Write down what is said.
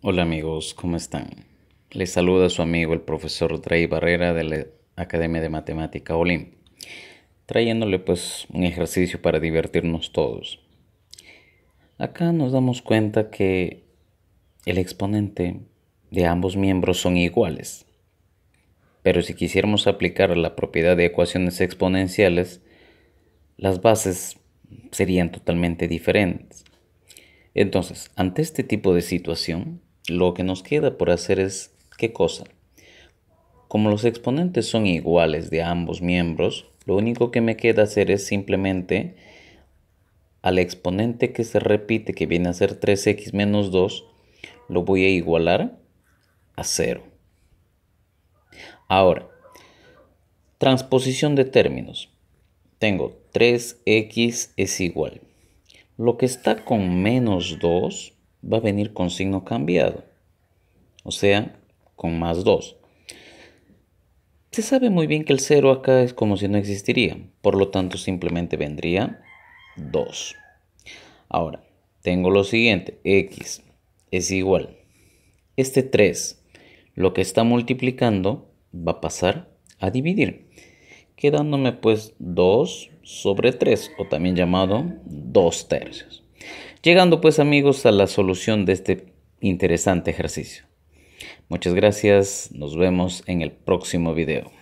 Hola amigos, ¿cómo están? Les saluda su amigo el profesor Trey Barrera de la Academia de Matemática Olimp, trayéndole pues un ejercicio para divertirnos todos. Acá nos damos cuenta que el exponente de ambos miembros son iguales, pero si quisiéramos aplicar la propiedad de ecuaciones exponenciales, las bases serían totalmente diferentes. Entonces, ante este tipo de situación, lo que nos queda por hacer es qué cosa. Como los exponentes son iguales de ambos miembros, lo único que me queda hacer es simplemente al exponente que se repite, que viene a ser 3x menos 2, lo voy a igualar a 0. Ahora, transposición de términos. Tengo 3x es igual. Lo que está con menos 2 va a venir con signo cambiado, o sea, con más 2. Se sabe muy bien que el 0 acá es como si no existiría, por lo tanto simplemente vendría 2. Ahora, tengo lo siguiente, x es igual. Este 3, lo que está multiplicando, va a pasar a dividir, quedándome pues 2 sobre 3, o también llamado 2 tercios. Llegando pues amigos a la solución de este interesante ejercicio. Muchas gracias, nos vemos en el próximo video.